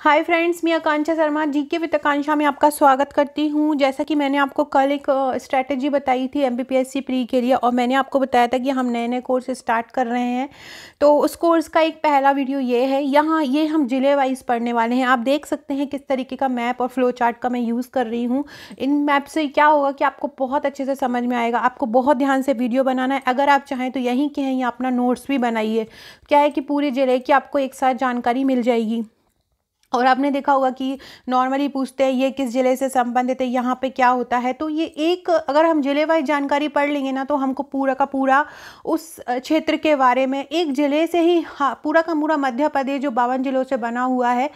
hi friends मैं आकांक्षा शर्मा जी के वित्त आकांक्षा में आपका स्वागत करती हूँ जैसा कि मैंने आपको कल एक स्ट्रैटेजी बताई थी एम प्री के लिए और मैंने आपको बताया था कि हम नए नए कोर्स स्टार्ट कर रहे हैं तो उस कोर्स का एक पहला वीडियो ये है यहाँ ये हम ज़िले वाइज पढ़ने वाले हैं आप देख सकते हैं किस तरीके का मैप और फ्लो चार्ट का मैं यूज़ कर रही हूँ इन मैप से क्या होगा कि आपको बहुत अच्छे से समझ में आएगा आपको बहुत ध्यान से वीडियो बनाना है अगर आप चाहें तो यहीं के हैं या अपना नोट्स भी बनाइए क्या है कि पूरे ज़िले की आपको एक साथ जानकारी मिल जाएगी और आपने देखा होगा कि नॉर्मली पूछते हैं ये किस ज़िले से संबंधित है यहाँ पे क्या होता है तो ये एक अगर हम ज़िले वाइज जानकारी पढ़ लेंगे ना तो हमको पूरा का पूरा उस क्षेत्र के बारे में एक ज़िले से ही हाँ पूरा का पूरा मध्य प्रदेश जो बावन ज़िलों से बना हुआ है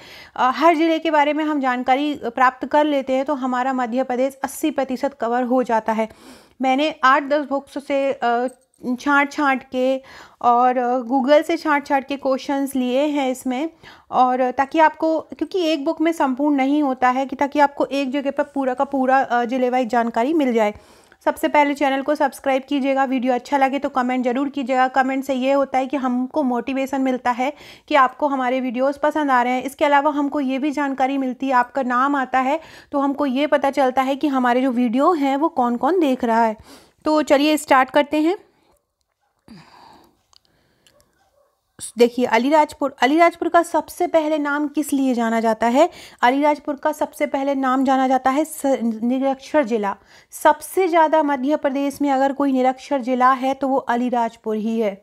हर ज़िले के बारे में हम जानकारी प्राप्त कर लेते हैं तो हमारा मध्य प्रदेश अस्सी कवर हो जाता है मैंने आठ दस बुक्स से छाँट छाँट के और गूगल से छाँट छाँट के क्वेश्चंस लिए हैं इसमें और ताकि आपको क्योंकि एक बुक में संपूर्ण नहीं होता है कि ताकि आपको एक जगह पर पूरा का पूरा जिले वाइज जानकारी मिल जाए सबसे पहले चैनल को सब्सक्राइब कीजिएगा वीडियो अच्छा लगे तो कमेंट ज़रूर कीजिएगा कमेंट से ये होता है कि हमको मोटिवेशन मिलता है कि आपको हमारे वीडियोस पसंद आ रहे हैं इसके अलावा हमको ये भी जानकारी मिलती है आपका नाम आता है तो हमको ये पता चलता है कि हमारे जो वीडियो हैं वो कौन कौन देख रहा है तो चलिए स्टार्ट करते हैं देखिए अलीराजपुर अलीराजपुर का सबसे पहले नाम किस लिए जाना जाता है अलीराजपुर का सबसे पहले नाम जाना जाता है निरक्षर जिला सबसे ज़्यादा मध्य प्रदेश में अगर कोई निरक्षर जिला है तो वो अलीराजपुर ही है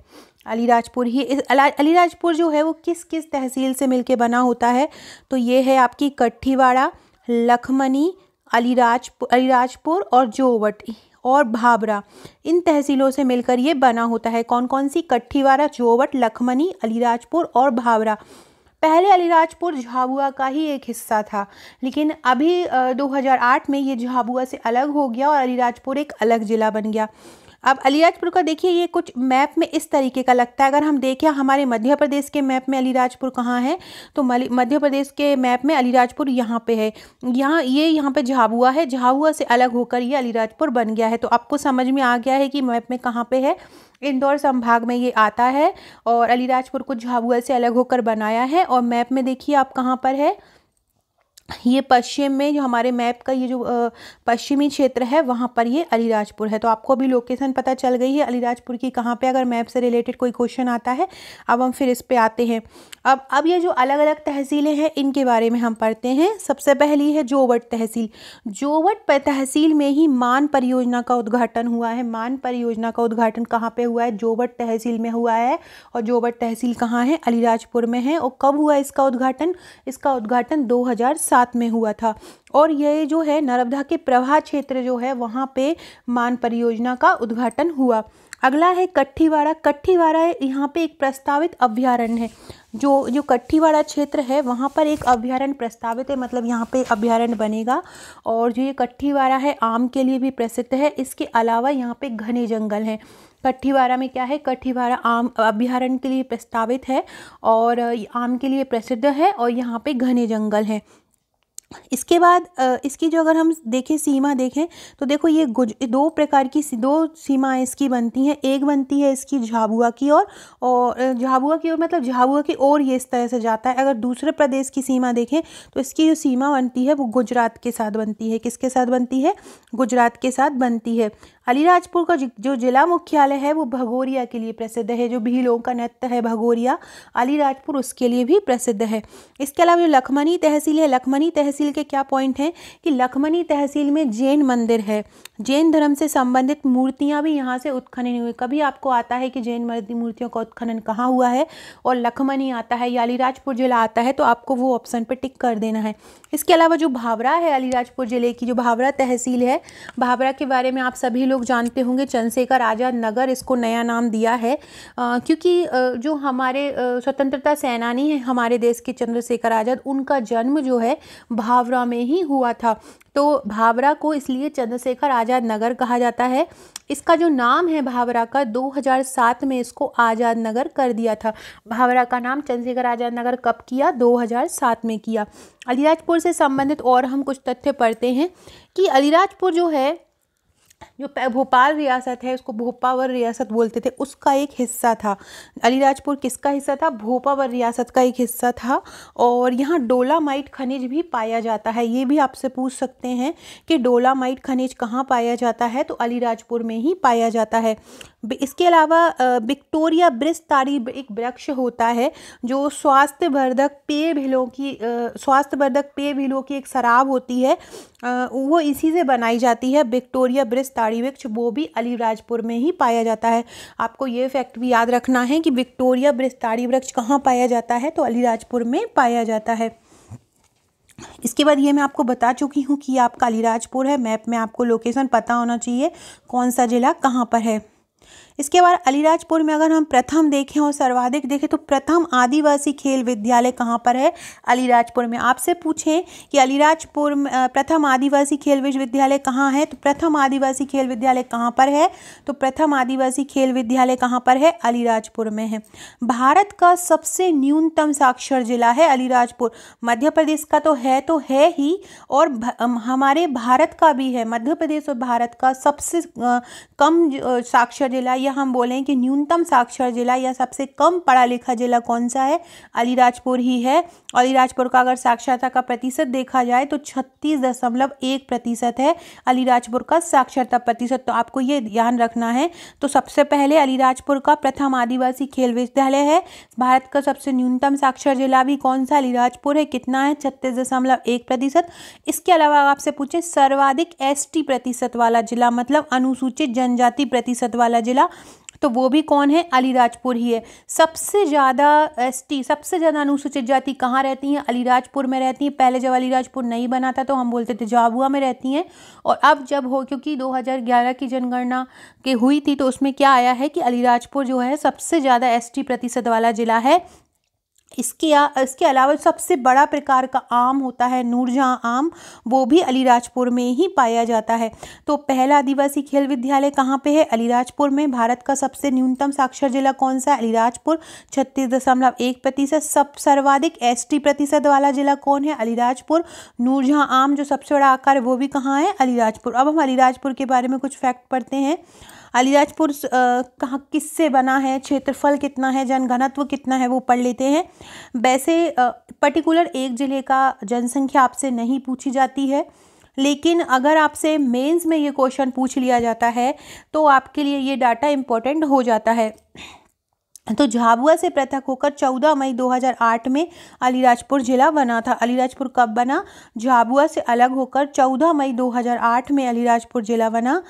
अलीराजपुर ही इस अलीराजपुर जो है वो किस किस तहसील से मिलके बना होता है तो ये है आपकी कट्ठीवाड़ा लखमनी अलीराज अलीराजपुर और जोवट और भाबरा इन तहसीलों से मिलकर ये बना होता है कौन कौन सी कट्ठीवारा चोवट लखमनी अलीराजपुर और भाबरा पहले अलीराजपुर झाबुआ का ही एक हिस्सा था लेकिन अभी 2008 में ये झाबुआ से अलग हो गया और अलीराजपुर एक अलग ज़िला बन गया अब अलीराजपुर का देखिए ये कुछ मैप में इस तरीके का लगता है अगर हम देखें हमारे मध्य प्रदेश के मैप में अलीराजपुर कहाँ है तो मध्य प्रदेश के मैप में अलीराजपुर यहाँ पे है यहाँ ये यहाँ पे झाबुआ है झाबुआ से अलग होकर ये अलीराजपुर बन गया है तो आपको समझ में आ गया है कि मैप में कहाँ पे है इंदौर संभाग में ये आता है और अलीराजपुर को झाबुआ से अलग होकर बनाया है और मैप में देखिए आप कहाँ पर है ये पश्चिम में जो हमारे मैप का ये जो पश्चिमी क्षेत्र है वहाँ पर ये अलीराजपुर है तो आपको अभी लोकेशन पता चल गई है अलीराजपुर की कहाँ पे अगर मैप से रिलेटेड कोई क्वेश्चन आता है अब हम फिर इस पे आते हैं अब अब ये जो अलग अलग तहसीलें हैं इनके बारे में हम पढ़ते हैं सबसे पहली है जोवट तहसील जोवट तहसील में ही मान परियोजना का उद्घाटन हुआ है मान परियोजना का उद्घाटन कहाँ पर हुआ है जोवट तहसील में हुआ है और जोवट तहसील कहाँ है अलीराजपुर में है और कब हुआ इसका उद्घाटन इसका उद्घाटन दो साथ में हुआ था और यह जो है नर्मदा के प्रवाह क्षेत्र जो है वहाँ पे मान परियोजना का उद्घाटन हुआ अगला है कट्ठीवाड़ा कट्ठीवाड़ा यहाँ पे एक प्रस्तावित अभ्यारण्य है जो जो कट्ठीवाड़ा क्षेत्र है वहाँ पर एक अभ्यारण्य प्रस्तावित है मतलब यहाँ पे अभ्यारण्य बनेगा और जो ये कट्ठीवाड़ा है आम के लिए भी प्रसिद्ध है इसके अलावा यहाँ पे घने जंगल हैं कट्ठीवाड़ा में क्या है कट्ठीवाड़ा आम अभ्यारण्य के लिए प्रस्तावित है और आम के लिए प्रसिद्ध है और यहाँ पे घने जंगल हैं इसके बाद इसकी जो अगर हम देखें सीमा देखें तो देखो ये गुज दो प्रकार की दो सीमाएं इसकी बनती हैं एक बनती है इसकी झाबुआ की ओर और झाबुआ की ओर मतलब झाबुआ की ओर ये इस तरह से जाता है अगर दूसरे प्रदेश की सीमा देखें तो इसकी जो सीमा बनती है वो गुजरात के साथ बनती है किसके साथ बनती है गुजरात के साथ बनती है अलीराजपुर का जो जिला मुख्यालय है वो भगोरिया के लिए प्रसिद्ध है जो भीलों का नृत्य है भगोरिया अलीराजपुर उसके लिए भी प्रसिद्ध है इसके अलावा जो लखमनी तहसील है लखमनी तहसील तहसील के क्या पॉइंट हैं कि लखमनी तहसील में जैन मंदिर है जैन धर्म से संबंधित मूर्तियाँ भी यहाँ से उत्खनन हुई कभी आपको आता है कि जैन मूर्तियों का उत्खनन कहाँ हुआ है और लखमनी आता है या अलीराजपुर जिला आता है तो आपको वो ऑप्शन पर टिक कर देना है इसके अलावा जो भावरा है अलीराजपुर ज़िले की जो भावरा तहसील है भावरा के बारे में आप सभी लोग जानते होंगे चंद्रशेखर आज़ाद नगर इसको नया नाम दिया है क्योंकि जो हमारे स्वतंत्रता सेनानी हैं हमारे देश के चंद्रशेखर आज़ाद उनका जन्म जो है भावरा में ही हुआ था तो भावरा को इसलिए चंद्रशेखर आज़ाद नगर कहा जाता है इसका जो नाम है भावरा का 2007 में इसको आज़ाद नगर कर दिया था भावरा का नाम चंद्रशेखर आज़ाद नगर कब किया 2007 में किया अलीराजपुर से संबंधित और हम कुछ तथ्य पढ़ते हैं कि अलीराजपुर जो है जो भोपाल रियासत है उसको भोपावर रियासत बोलते थे उसका एक हिस्सा था अलीराजपुर किसका हिस्सा था भोपावर रियासत का एक हिस्सा था और यहाँ डोलामाइट खनिज भी पाया जाता है ये भी आपसे पूछ सकते हैं कि डोलामाइट खनिज कहाँ पाया जाता है तो अलीराजपुर में ही पाया जाता है इसके अलावा विक्टोरिया ब्रिज तारी एक वृक्ष होता है जो स्वास्थ्यवर्धक पेय भीलों की स्वास्थ्यवर्धक पेय भिलों की एक शराब होती है वो इसी से बनाई जाती है विक्टोरिया ब्रिज ताड़ी वृक्ष वो भी अलीराजपुर में ही पाया जाता है आपको ये फैक्ट भी याद रखना है कि विक्टोरिया ब्रिज ताड़ी वृक्ष कहाँ पाया जाता है तो अलीराजपुर में पाया जाता है इसके बाद ये मैं आपको बता चुकी हूँ कि आपका अलीराजपुर है मैप में आपको लोकेशन पता होना चाहिए कौन सा ज़िला कहाँ पर है इसके बाद अलीराजपुर में अगर हम प्रथम देखें और सर्वाधिक देखें तो प्रथम आदिवासी खेल विद्यालय कहाँ पर है अलीराजपुर में आपसे पूछें कि अलीराजपुर प्रथम आदिवासी खेल विश्वविद्यालय कहाँ है तो प्रथम आदिवासी खेल विद्यालय कहाँ पर है तो प्रथम आदिवासी खेल विद्यालय कहाँ पर है अलीराजपुर में है भारत का सबसे न्यूनतम साक्षर जिला है अलीराजपुर मध्य प्रदेश का तो है तो है ही और हमारे भारत का भी है मध्य प्रदेश और भारत का सबसे कम साक्षर जिला या हम बोलें कि न्यूनतम साक्षर जिला या सबसे कम पढ़ा लिखा जिला कौन सा है अलीराजपुर ही है अलीराजपुर का अगर साक्षरता का प्रतिशत देखा जाए तो छत्तीस दशमलव एक प्रतिशत है अलीराजपुर का साक्षरता प्रतिशत तो आपको ये ध्यान रखना है तो सबसे पहले अलीराजपुर का प्रथम आदिवासी खेल विद्यालय है भारत का सबसे न्यूनतम साक्षर जिला भी कौन सा अलीराजपुर है कितना है छत्तीस दशमलव एक प्रतिशत इसके अलावा आपसे पूछे सर्वाधिक एस प्रतिशत वाला जिला मतलब अनुसूचित जनजाति प्रतिशत वाला जिला तो वो भी कौन है अलीराजपुर ही है सबसे ज़्यादा एसटी सबसे ज़्यादा अनुसूचित जाति कहाँ रहती हैं अलीराजपुर में रहती हैं पहले जब अलीराजपुर नहीं बना था तो हम बोलते थे झाबुआ में रहती हैं और अब जब हो क्योंकि 2011 की जनगणना के हुई थी तो उसमें क्या आया है कि अलीराजपुर जो है सबसे ज़्यादा एस प्रतिशत वाला ज़िला है इसके इसके अलावा सबसे बड़ा प्रकार का आम होता है नूरजहाँ आम वो भी अलीराजपुर में ही पाया जाता है तो पहला आदिवासी खेल विद्यालय कहाँ पे है अलीराजपुर में भारत का सबसे न्यूनतम साक्षर जिला कौन सा है अलीराजपुर छत्तीस दशमलव एक प्रतिशत सब सर्वाधिक एस प्रतिशत वाला जिला कौन है अलीराजपुर नूरजहाँ आम जो सबसे बड़ा आकार है वो भी कहाँ है अलीराजपुर अब हम अलीराजपुर के बारे में कुछ फैक्ट पढ़ते हैं अलीराजपुर कहाँ किससे बना है क्षेत्रफल कितना है जनघनत्व कितना है वो पढ़ लेते हैं वैसे पर्टिकुलर एक ज़िले का जनसंख्या आपसे नहीं पूछी जाती है लेकिन अगर आपसे मेंस में ये क्वेश्चन पूछ लिया जाता है तो आपके लिए ये डाटा इम्पोर्टेंट हो जाता है तो झाबुआ से पृथक होकर 14 मई 2008 में अलीराजपुर जिला बना था अलीराजपुर कब बना झाबुआ से अलग होकर 14 मई 2008 में अलीराजपुर जिला बना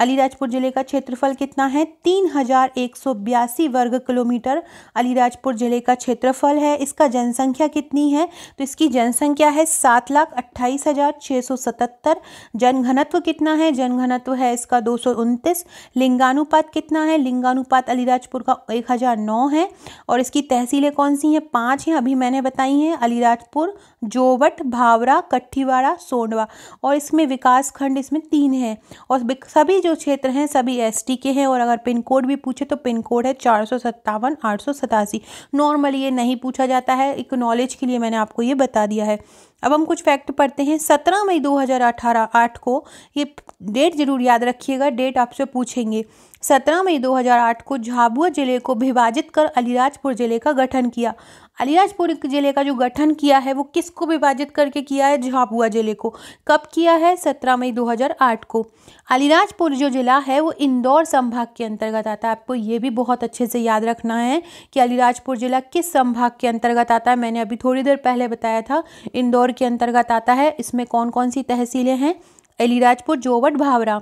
अलीराजपुर जिले का क्षेत्रफल कितना है तीन हजार एक सौ बयासी वर्ग किलोमीटर अलीराजपुर जिले का क्षेत्रफल है इसका जनसंख्या कितनी है तो इसकी जनसंख्या है सात लाख अट्ठाईस हजार छः सौ सतहत्तर जनघनत्व कितना है जनघनत्व है इसका दो सौ उनतीस लिंगानुपात कितना है लिंगानुपात अलीराजपुर का एक हजार नौ है और इसकी तहसीलें कौन सी हैं पाँच हैं अभी मैंने बताई हैं अलीराजपुर जोबट भावरा कट्ठीवाड़ा सोंडवा और इसमें विकास खंड इसमें तीन हैं और सभी जो क्षेत्र हैं सभी एस के हैं और अगर पिन कोड भी पूछे तो पिन कोड है चार सौ सत्तावन आठ सौ सतासी नॉर्मली ये नहीं पूछा जाता है एक नॉलेज के लिए मैंने आपको ये बता दिया है अब हम कुछ फैक्ट पढ़ते हैं सत्रह मई 2018 आठ को ये डेट जरूर याद रखिएगा डेट आपसे पूछेंगे सत्रह मई 2008 को झाबुआ जिले को विभाजित कर अलीराजपुर जिले का गठन किया अलीराजपुर जिले का जो गठन किया है वो किसको विभाजित करके किया है झाबुआ जिले को कब किया है सत्रह मई 2008 को अलीराजपुर जो जिला है वो इंदौर संभाग के अंतर्गत आता है आपको ये भी बहुत अच्छे से याद रखना है कि अलीराजपुर जिला किस संभाग के अंतर्गत आता है मैंने अभी थोड़ी देर पहले बताया था इंदौर के अंतर्गत आता है इसमें कौन कौन सी तहसीलें हैं अलीराजपुर जोवट भावरा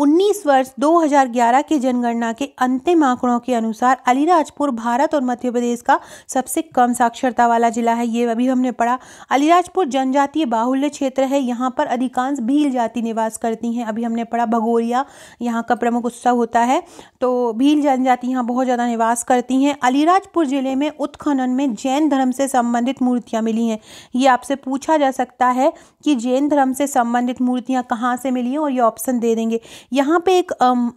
19 वर्ष 2011 के जनगणना के अंतिम आंकड़ों के अनुसार अलीराजपुर भारत और मध्य प्रदेश का सबसे कम साक्षरता वाला जिला है ये अभी हमने पढ़ा अलीराजपुर जनजातीय बाहुल्य क्षेत्र है यहाँ पर अधिकांश भील जाति निवास करती हैं अभी हमने पढ़ा भगोरिया यहाँ का प्रमुख उत्सव होता है तो भील जनजाति यहाँ बहुत ज़्यादा निवास करती हैं अलीराजपुर ज़िले में उत्खनन में जैन धर्म से संबंधित मूर्तियाँ मिली हैं ये आपसे पूछा जा सकता है कि जैन धर्म से संबंधित मूर्तियाँ कहाँ से मिली हैं और ये ऑप्शन दे देंगे यहाँ पे एक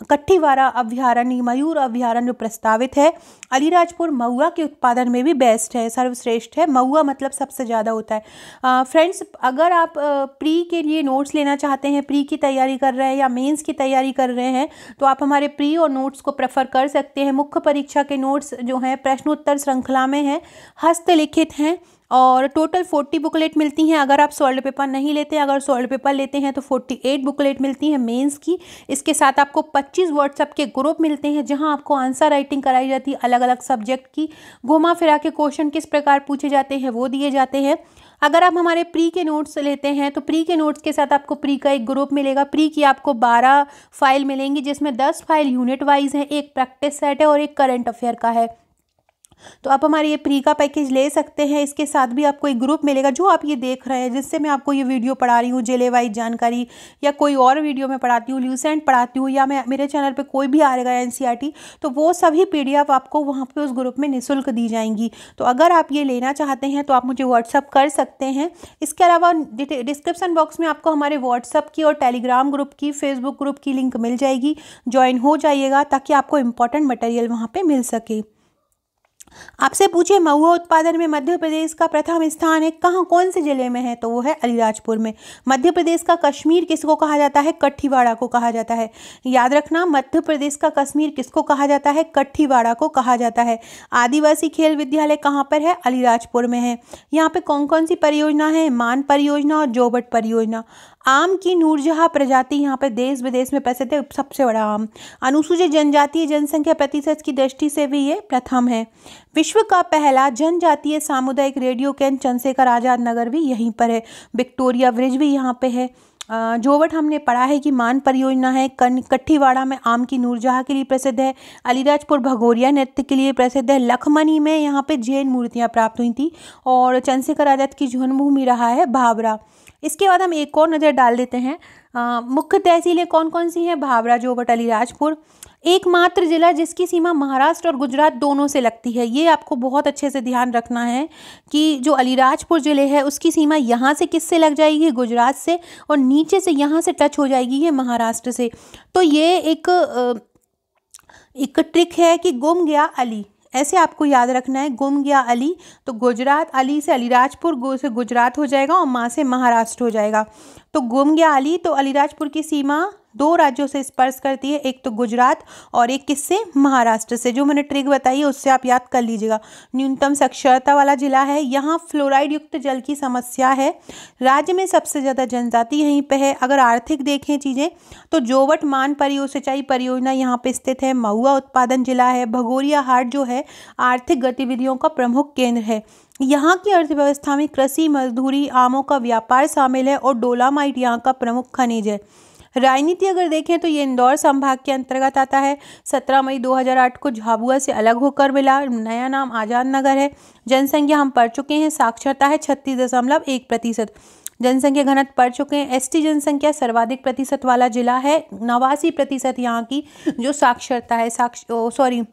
कट्ठीवारा अभ्यारण्य मयूर अभ्यारण्य जो प्रस्तावित है अलीराजपुर महुआ के उत्पादन में भी बेस्ट है सर्वश्रेष्ठ है महुआ मतलब सबसे ज़्यादा होता है फ्रेंड्स अगर आप प्री के लिए नोट्स लेना चाहते हैं प्री की तैयारी कर रहे हैं या मेंस की तैयारी कर रहे हैं तो आप हमारे प्री और नोट्स को प्रेफर कर सकते हैं मुख्य परीक्षा के नोट्स जो हैं प्रश्नोत्तर श्रृंखला में हैं हस्तलिखित हैं और टोटल फोर्टी बुकलेट मिलती हैं अगर आप सॉल्ड पेपर नहीं लेते अगर सॉल्ड पेपर लेते हैं तो फोर्टी एट बुकलेट मिलती हैं मेंस की इसके साथ आपको पच्चीस व्हाट्सअप के ग्रुप मिलते हैं जहां आपको आंसर राइटिंग कराई जाती है अलग अलग सब्जेक्ट की घुमा फिरा के क्वेश्चन किस प्रकार पूछे जाते हैं वो दिए जाते हैं अगर आप हमारे प्री के नोट्स लेते हैं तो प्री के नोट्स के साथ आपको प्री का एक ग्रुप मिलेगा प्री की आपको बारह फाइल मिलेंगी जिसमें दस फाइल यूनिट वाइज हैं एक प्रैक्टिस सेट है और एक करंट अफेयर का है तो आप हमारे ये प्री का पैकेज ले सकते हैं इसके साथ भी आपको एक ग्रुप मिलेगा जो आप ये देख रहे हैं जिससे मैं आपको ये वीडियो पढ़ा रही हूँ जिले वाइज जानकारी या कोई और वीडियो में पढ़ाती हूँ ल्यूसेंट पढ़ाती हूँ या मैं मेरे चैनल पर कोई भी आ रहेगा एन e तो वो सभी पी आपको वहाँ पर उस ग्रुप में निःशुल्क दी जाएंगी तो अगर आप ये लेना चाहते हैं तो आप मुझे व्हाट्सअप कर सकते हैं इसके अलावा डिस्क्रिप्सन बॉक्स में आपको हमारे व्हाट्सअप की और टेलीग्राम ग्रुप की फेसबुक ग्रुप की लिंक मिल जाएगी ज्वाइन हो जाइएगा ताकि आपको इंपॉर्टेंट मटेरियल वहाँ पे मिल सके आपसे पूछे महुआ उत्पादन में मध्य प्रदेश का प्रथम स्थान है कहाँ कौन से जिले में है तो वो है अलीराजपुर में मध्य प्रदेश का कश्मीर किसको कहा जाता है कट्ठीवाड़ा को कहा जाता है याद रखना मध्य प्रदेश का कश्मीर किसको कहा जाता है कट्ठीवाड़ा को कहा जाता है आदिवासी खेल विद्यालय कहाँ पर है अलीराजपुर में है यहाँ पर कौन कौन सी परियोजना है मान परियोजना और जोबट परियोजना आम की नूरजहाँ प्रजाति यहाँ पर देश विदेश में प्रसिद्ध है सबसे बड़ा आम अनुसूचित जनजातीय जनसंख्या प्रतिशत की दृष्टि से भी ये प्रथम है विश्व का पहला जनजातीय सामुदायिक रेडियो केंद्र चंद्रशेखर आज़ाद नगर भी यहीं पर है विक्टोरिया ब्रिज भी यहाँ पे है जोवट हमने पढ़ा है कि मान परियोजना है कन कट्ठीवाड़ा में आम की नूरजहाँ के लिए प्रसिद्ध है अलीराजपुर भगोरिया नृत्य के लिए प्रसिद्ध है लखमनी में यहाँ पे जैन मूर्तियाँ प्राप्त हुई थी और चंद्रशेखर आज़ाद की जन्मभूमि रहा है भावरा इसके बाद हम एक और नज़र डाल देते हैं मुख्य तहसीलें कौन कौन सी हैं भावरा जोवट अलीराजपुर एकमात्र जिला जिसकी सीमा महाराष्ट्र और गुजरात दोनों से लगती है ये आपको बहुत अच्छे से ध्यान रखना है कि जो अलीराजपुर ज़िले है उसकी सीमा यहाँ से किस से लग जाएगी गुजरात से और नीचे से यहाँ से टच हो जाएगी ये महाराष्ट्र से तो ये एक एक ट्रिक है कि गुम गया अली ऐसे आपको याद रखना है गुम गया अली तो गुजरात अली से अलीराजपुर गो से गुजरात हो जाएगा और माँ से महाराष्ट्र हो जाएगा तो गुम गया अली तो अलीराजपुर की सीमा दो राज्यों से स्पर्श करती है एक तो गुजरात और एक किससे महाराष्ट्र से जो मैंने ट्रिक बताई है उससे आप याद कर लीजिएगा न्यूनतम साक्षरता वाला जिला है यहाँ फ्लोराइड युक्त जल की समस्या है राज्य में सबसे ज़्यादा जनजाति यहीं पर है अगर आर्थिक देखें चीज़ें तो जोवट मान परियो सिंचाई परियोजना यहाँ पर स्थित है महुआ उत्पादन जिला है भगोरिया हाट जो है आर्थिक गतिविधियों का प्रमुख केंद्र है यहाँ की अर्थव्यवस्था में कृषि मजदूरी आमों का व्यापार शामिल है और डोलामाइट यहाँ का प्रमुख खनिज है राजनीति अगर देखें तो ये इंदौर संभाग के अंतर्गत आता है सत्रह मई 2008 को झाबुआ से अलग होकर मिला नया नाम आज़ाद नगर है जनसंख्या हम पढ़ चुके हैं साक्षरता है छत्तीस दशमलव एक प्रतिशत जनसंख्या घनत पढ़ चुके हैं एसटी जनसंख्या सर्वाधिक प्रतिशत वाला जिला है नवासी प्रतिशत यहाँ की जो साक्षरता है साक्ष सॉरी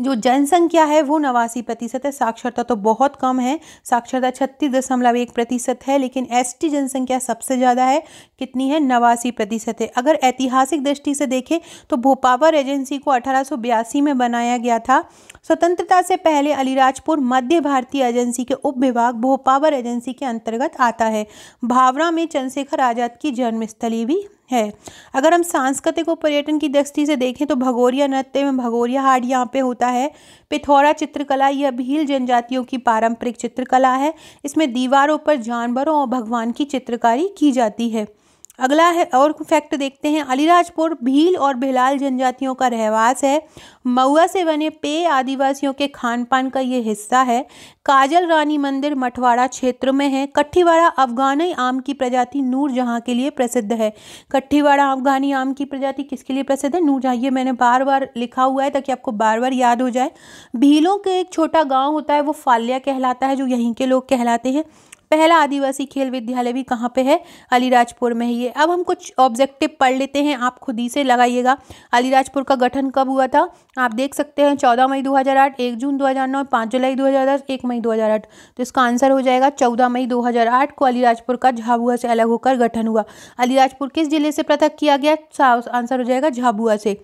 जो जनसंख्या है वो नवासी प्रतिशत है साक्षरता तो बहुत कम है साक्षरता छत्तीस दशमलव एक प्रतिशत है लेकिन एसटी जनसंख्या सबसे ज़्यादा है कितनी है नवासी प्रतिशत है अगर ऐतिहासिक दृष्टि से देखें तो भोपावर एजेंसी को अठारह में बनाया गया था स्वतंत्रता से पहले अलीराजपुर मध्य भारतीय एजेंसी के उप विभाग भोपावर एजेंसी के अंतर्गत आता है भावरा में चंद्रशेखर आज़ाद की जन्मस्थली भी है अगर हम सांस्कृतिक और पर्यटन की दृष्टि से देखें तो भगोरिया नृत्य में भगोरिया हाट यहाँ पे होता है पिथौरा चित्रकला यह भील जनजातियों की पारंपरिक चित्रकला है इसमें दीवारों पर जानवरों और भगवान की चित्रकारी की जाती है अगला है और फैक्ट देखते हैं अलीराजपुर भील और भिलाल जनजातियों का रहवास है मऊआ से बने पे आदिवासियों के खान पान का ये हिस्सा है काजल रानी मंदिर मठवाड़ा क्षेत्र में है कट्ठीवाड़ा अफगानी आम की प्रजाति नूर जहाँ के लिए प्रसिद्ध है कट्ठीवाड़ा अफगानी आम की प्रजाति किसके लिए प्रसिद्ध है नूर जहाँ ये मैंने बार बार लिखा हुआ है ताकि आपको बार बार याद हो जाए भीलों के एक छोटा गाँव होता है वो फालिया कहलाता है जो यहीं के लोग कहलाते हैं पहला आदिवासी खेल विद्यालय भी कहाँ पे है अलीराजपुर में ही है अब हम कुछ ऑब्जेक्टिव पढ़ लेते हैं आप खुद ही से लगाइएगा अलीराजपुर का गठन कब हुआ था आप देख सकते हैं चौदह मई दो हज़ार आठ एक जून दो हज़ार नौ पाँच जुलाई दो हज़ार दस एक मई दो हज़ार आठ तो इसका आंसर हो जाएगा चौदह मई दो हज़ार आठ को अलीराजपुर का झाबुआ से अलग होकर गठन हुआ अलीराजपुर किस जिले से पृथक किया गया आंसर हो जाएगा झाबुआ से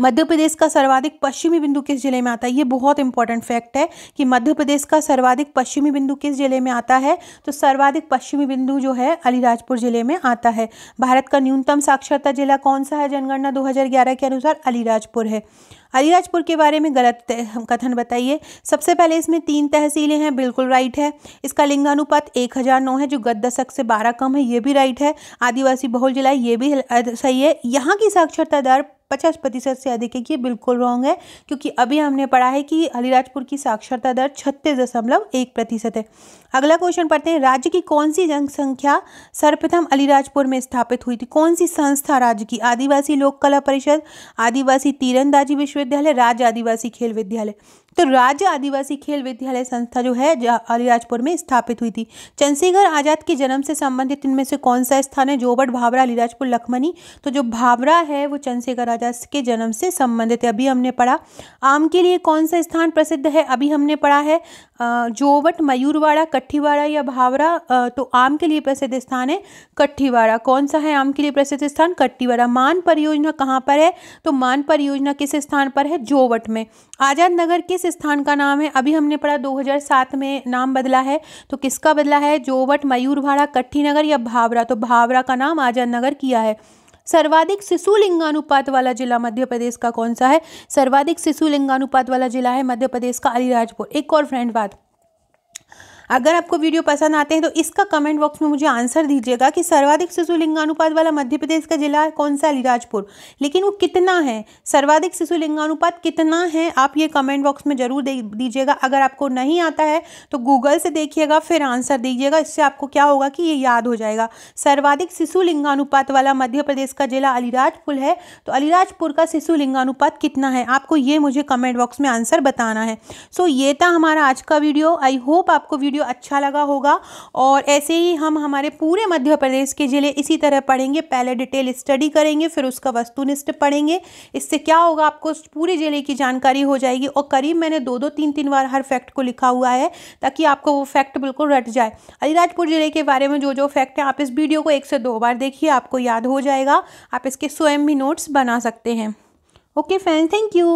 मध्य प्रदेश का सर्वाधिक पश्चिमी बिंदु किस जिले में आता है ये बहुत इंपॉर्टेंट फैक्ट है कि मध्य प्रदेश का सर्वाधिक पश्चिमी बिंदु किस जिले में आता है तो सर्वाधिक पश्चिमी बिंदु जो है अलीराजपुर जिले में आता है भारत का न्यूनतम साक्षरता जिला कौन सा है जनगणना 2011 के अनुसार अलीराजपुर है अलीराजपुर के बारे में गलत कथन बताइए सबसे पहले इसमें तीन तहसीलें हैं बिल्कुल राइट है इसका लिंगानुपात एक हज़ार नौ है जो गत दशक से बारह कम है ये भी राइट है आदिवासी बहुल जिला ये भी सही है यहाँ की साक्षरता दर पचास प्रतिशत से अधिक है ये बिल्कुल रॉन्ग है क्योंकि अभी हमने पढ़ा है कि अलीराजपुर की साक्षरता दर छत्तीस दशमलव एक प्रतिशत है अगला क्वेश्चन पढ़ते हैं राज्य की कौन सी जनसंख्या सर्वप्रथम अलीराजपुर में स्थापित हुई थी कौन सी संस्था राज्य की आदिवासी लोक कला परिषद आदिवासी तीरंदाजी विश्वविद्यालय राज्य आदिवासी खेल विद्यालय तो राज्य आदिवासी खेल विद्यालय संस्था जो है अलीराजपुर में स्थापित हुई थी चंद्रशेखर आजाद के जन्म से संबंधित इनमें से कौन सा स्थान है जोबट भावरा अलीराजपुर लखमनी तो जो भावरा है वो चंद्रशेखर आजाद के जन्म से संबंधित है अभी हमने पढ़ा आम के लिए कौन सा स्थान प्रसिद्ध है अभी हमने पढ़ा है जोबट मयूरवाड़ा कट्ठीवाड़ा या भावरा तो आम के लिए प्रसिद्ध स्थान है कट्ठीवाड़ा कौन सा है आम के लिए प्रसिद्ध स्थान कट्ठीवाड़ा मान परियोजना कहाँ पर है तो मान परियोजना किस स्थान पर है जोवट में आज़ाद नगर किस स्थान का नाम है अभी हमने पढ़ा दो में नाम बदला है तो किसका बदला है जोवट मयूरभाड़ा कट्ठी नगर या भावरा तो भावरा का नाम आज़ाद नगर किया है सर्वाधिक शिशु लिंगानुपात वाला जिला मध्य प्रदेश का कौन सा है सर्वाधिक शिशु लिंगानुपात वाला जिला है मध्य प्रदेश का अलीराजपुर एक और फ्रेंड बात अगर आपको वीडियो पसंद आते हैं तो इसका कमेंट बॉक्स में मुझे आंसर दीजिएगा कि सर्वाधिक शिशु लिंगानुपात वाला मध्य प्रदेश का जिला कौन सा अलीराजपुर लेकिन वो कितना है सर्वाधिक शिशु लिंगानुपात कितना है आप ये कमेंट बॉक्स में ज़रूर दीजिएगा अगर आपको नहीं आता है तो गूगल से देखिएगा फिर आंसर दीजिएगा इससे आपको क्या होगा कि ये याद हो जाएगा सर्वाधिक शिशु लिंगानुपात वाला मध्य प्रदेश का जिला अलीराजपुर है तो अलीराजपुर का शिशु लिंगानुपात कितना है आपको ये मुझे कमेंट बॉक्स में आंसर बताना है सो so, ये था हमारा आज का वीडियो आई होप आपको वीडियो वीडियो अच्छा लगा होगा और ऐसे ही हम हमारे पूरे मध्य प्रदेश के ज़िले इसी तरह पढ़ेंगे पहले डिटेल स्टडी करेंगे फिर उसका वस्तुनिष्ठ पढ़ेंगे इससे क्या होगा आपको पूरे ज़िले की जानकारी हो जाएगी और करीब मैंने दो दो तीन तीन बार हर फैक्ट को लिखा हुआ है ताकि आपको वो फैक्ट बिल्कुल रट जाए अलीराजपुर ज़िले के बारे में जो जो फैक्ट है आप इस वीडियो को एक से दो बार देखिए आपको याद हो जाएगा आप इसके स्वयं भी नोट्स बना सकते हैं ओके फ्रेंड थैंक यू